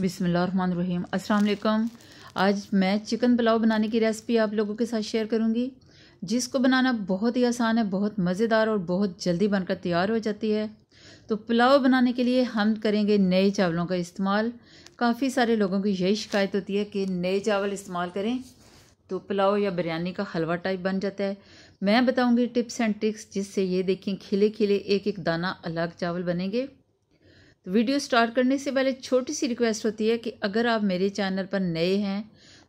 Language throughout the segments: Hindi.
बिसमीम् असल आज मैं चिकन पुलाव बनाने की रेसिपी आप लोगों के साथ शेयर करूंगी जिसको बनाना बहुत ही आसान है बहुत मज़ेदार और बहुत जल्दी बनकर तैयार हो जाती है तो पुलाव बनाने के लिए हम करेंगे नए चावलों का इस्तेमाल काफ़ी सारे लोगों की यही शिकायत होती है कि नए चावल इस्तेमाल करें तो पुलाव या बिरयानी का हलवा टाइप बन जाता है मैं बताऊँगी टिप्स एंड ट्रिक्स जिससे ये देखें खिले खिले एक एक दाना अलग चावल बनेंगे तो वीडियो स्टार्ट करने से पहले छोटी सी रिक्वेस्ट होती है कि अगर आप मेरे चैनल पर नए हैं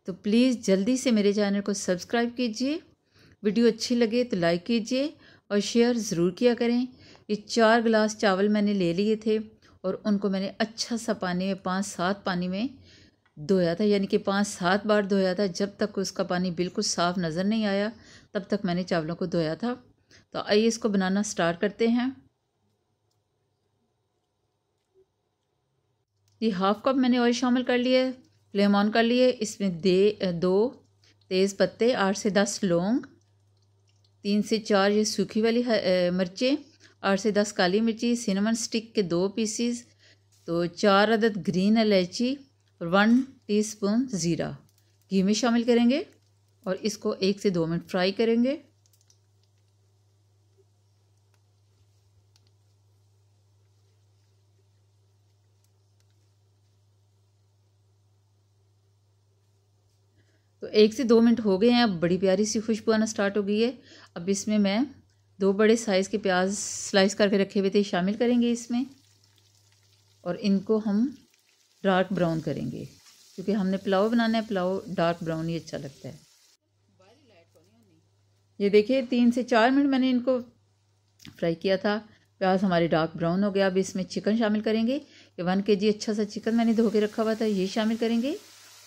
तो प्लीज़ जल्दी से मेरे चैनल को सब्सक्राइब कीजिए वीडियो अच्छी लगे तो लाइक कीजिए और शेयर ज़रूर किया करें ये चार गिलास चावल मैंने ले लिए थे और उनको मैंने अच्छा सा पानी में पाँच सात पानी में धोया था यानी कि पाँच सात बार धोया था जब तक उसका पानी बिल्कुल साफ़ नज़र नहीं आया तब तक मैंने चावलों को धोया था तो आइए इसको बनाना स्टार्ट करते हैं ये हाफ़ कप मैंने ऑयल शामिल कर है फ्लेम ऑन कर लिए इसमें दे दो तेज़ पत्ते आठ से दस लौंग तीन से चार ये सूखी वाली मिर्चें आठ से दस काली मिर्ची सिनेमन स्टिक के दो पीसीस तो चार अदद ग्रीन इलायची और वन टीस्पून ज़ीरा घी में शामिल करेंगे और इसको एक से दो मिनट फ्राई करेंगे तो एक से दो मिनट हो गए हैं अब बड़ी प्यारी सी खुशबू आना स्टार्ट हो गई है अब इसमें मैं दो बड़े साइज़ के प्याज स्लाइस करके रखे हुए थे शामिल करेंगे इसमें और इनको हम डार्क ब्राउन करेंगे क्योंकि हमने पुलाव बनाना है पुलाव डार्क ब्राउन ही अच्छा लगता है ये देखिए तीन से चार मिनट मैंने इनको फ्राई किया था प्याज हमारे डार्क ब्राउन हो गया अब इसमें चिकन शामिल करेंगे ये वन के जी अच्छा सा चिकन मैंने धो के रखा हुआ था ये शामिल करेंगे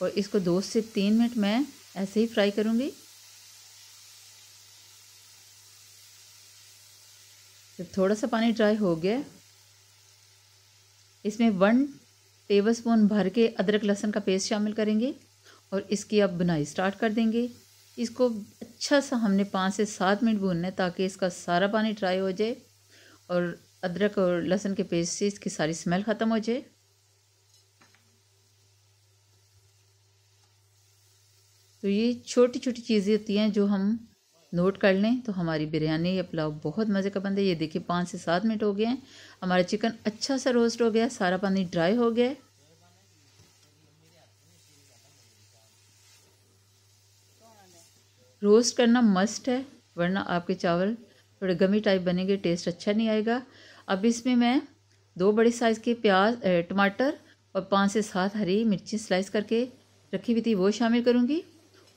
और इसको दो से तीन मिनट मैं ऐसे ही फ्राई करूँगी जब थोड़ा सा पानी ड्राई हो गया इसमें वन टेबल स्पून भर के अदरक लहसुन का पेस्ट शामिल करेंगे और इसकी अब बुनाई स्टार्ट कर देंगे इसको अच्छा सा हमने पाँच से सात मिनट भूनना है ताकि इसका सारा पानी ड्राई हो जाए और अदरक और लहसुन के पेस्ट से इसकी सारी स्मेल ख़त्म हो जाए तो ये छोटी छोटी चीज़ें होती हैं जो हम नोट कर लें तो हमारी बिरयानी या पुलाव बहुत मज़े का बनता है ये देखिए पाँच से सात मिनट हो गए हैं हमारा चिकन अच्छा सा रोस्ट हो गया सारा पानी ड्राई हो गया रोस्ट करना मस्ट है वरना आपके चावल थोड़े गमी टाइप बनेंगे टेस्ट अच्छा नहीं आएगा अब इसमें मैं दो बड़े साइज़ के प्याज टमाटर और पाँच से सात हरी मिर्ची स्लाइस करके रखी हुई थी वो शामिल करूँगी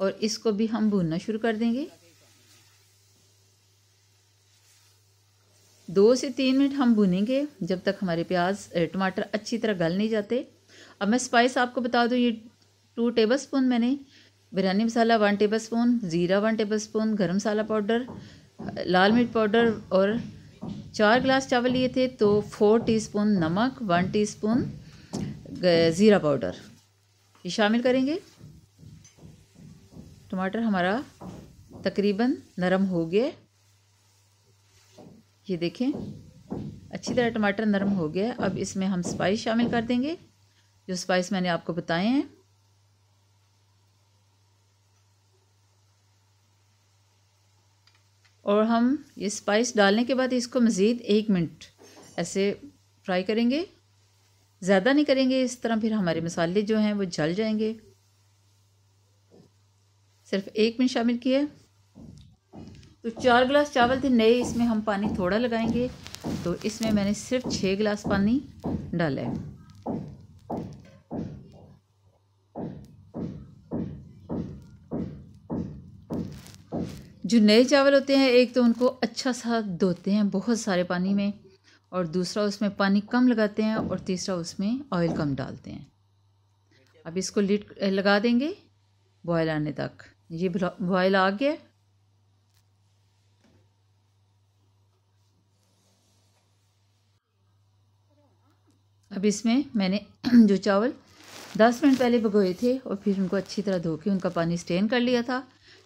और इसको भी हम भूनना शुरू कर देंगे दो से तीन मिनट हम भूनेंगे जब तक हमारे प्याज टमाटर अच्छी तरह गल नहीं जाते अब मैं स्पाइस आपको बता दूँ ये टू टेबल स्पून मैंने biryani masala one tablespoon ज़ीरा one tablespoon garam masala powder लाल मिर्च पाउडर और चार गिलास चावल लिए थे तो फोर टीस्पून नमक वन टीस्पून ज़ीरा पाउडर ये शामिल करेंगे टमाटर हमारा तकरीबन नरम हो गया ये देखें अच्छी तरह टमाटर नरम हो गया अब इसमें हम स्पाइस शामिल कर देंगे जो स्पाइस मैंने आपको बताए हैं और हम ये स्पाइस डालने के बाद इसको मज़ीद एक मिनट ऐसे फ्राई करेंगे ज़्यादा नहीं करेंगे इस तरह फिर हमारे मसाले जो हैं वो जल जाएंगे सिर्फ एक मिनट शामिल किया है तो चार गिलास चावल थे नए इसमें हम पानी थोड़ा लगाएंगे तो इसमें मैंने सिर्फ छः गिलास पानी डाला है जो नए चावल होते हैं एक तो उनको अच्छा सा धोते हैं बहुत सारे पानी में और दूसरा उसमें पानी कम लगाते हैं और तीसरा उसमें ऑयल कम डालते हैं अब इसको लिट लगा देंगे बॉयल आने तक ये बॉयल आ गया अब इसमें मैंने जो चावल दस मिनट पहले भगोए थे और फिर उनको अच्छी तरह धो के उनका पानी स्टेन कर लिया था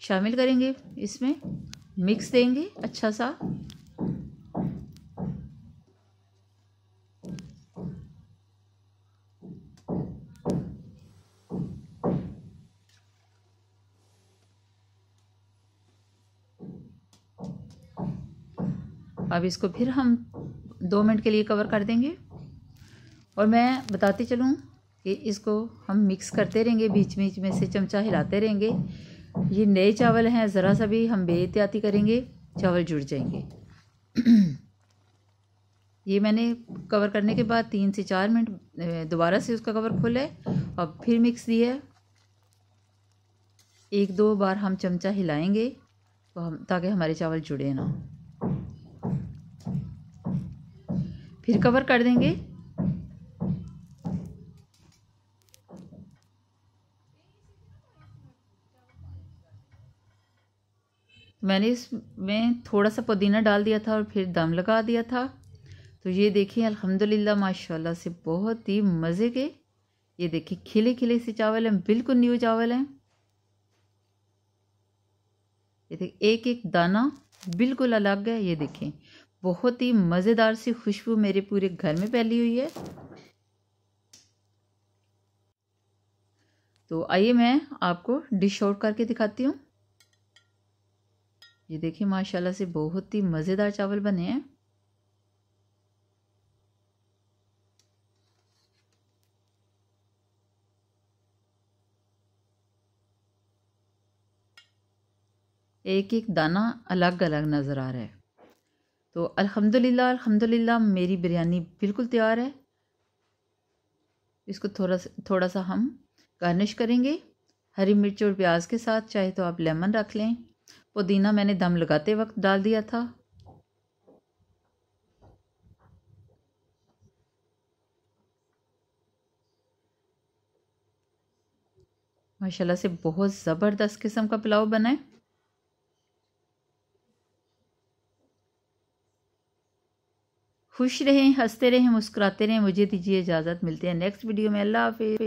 शामिल करेंगे इसमें मिक्स देंगे अच्छा सा अब इसको फिर हम दो मिनट के लिए कवर कर देंगे और मैं बताती चलूँ कि इसको हम मिक्स करते रहेंगे बीच बीच में से चमचा हिलाते रहेंगे ये नए चावल हैं ज़रा सा भी हम बेहतियाती करेंगे चावल जुड़ जाएंगे ये मैंने कवर करने के बाद तीन से चार मिनट दोबारा से उसका कवर खोले और फिर मिक्स दिया एक दो बार हम चमचा हिलाएंगे तो हम ताकि हमारे चावल जुड़े ना फिर कवर कर देंगे मैंने इसमें थोड़ा सा पुदीना डाल दिया था और फिर दम लगा दिया था तो ये देखिए अल्हम्दुलिल्लाह माशाल्लाह से बहुत ही मज़े के ये देखिए खिले खिले से चावल हैं बिल्कुल न्यू चावल हैं ये देखिए एक एक दाना बिल्कुल अलग है ये देखें बहुत ही मज़ेदार सी खुशबू मेरे पूरे घर में फैली हुई है तो आइए मैं आपको डिश आउट करके दिखाती हूँ ये देखिए माशाल्लाह से बहुत ही मज़ेदार चावल बने हैं एक एक दाना अलग अलग नज़र आ रहा है तो अल्हम्दुलिल्लाह अल्हम्दुलिल्लाह मेरी बिरयानी बिल्कुल तैयार है इसको थोड़ा सा थोड़ा सा हम गार्निश करेंगे हरी मिर्च और प्याज के साथ चाहे तो आप लेमन रख लें पुदीना मैंने दम लगाते वक्त डाल दिया था माशाल्लाह से बहुत ज़बरदस्त किस्म का पुलाव बना खुश रहें हंसते रहें मुस्कुराते रहें मुझे दीजिए इजाज़त मिलते हैं नेक्स्ट वीडियो में अल्लाह हाफि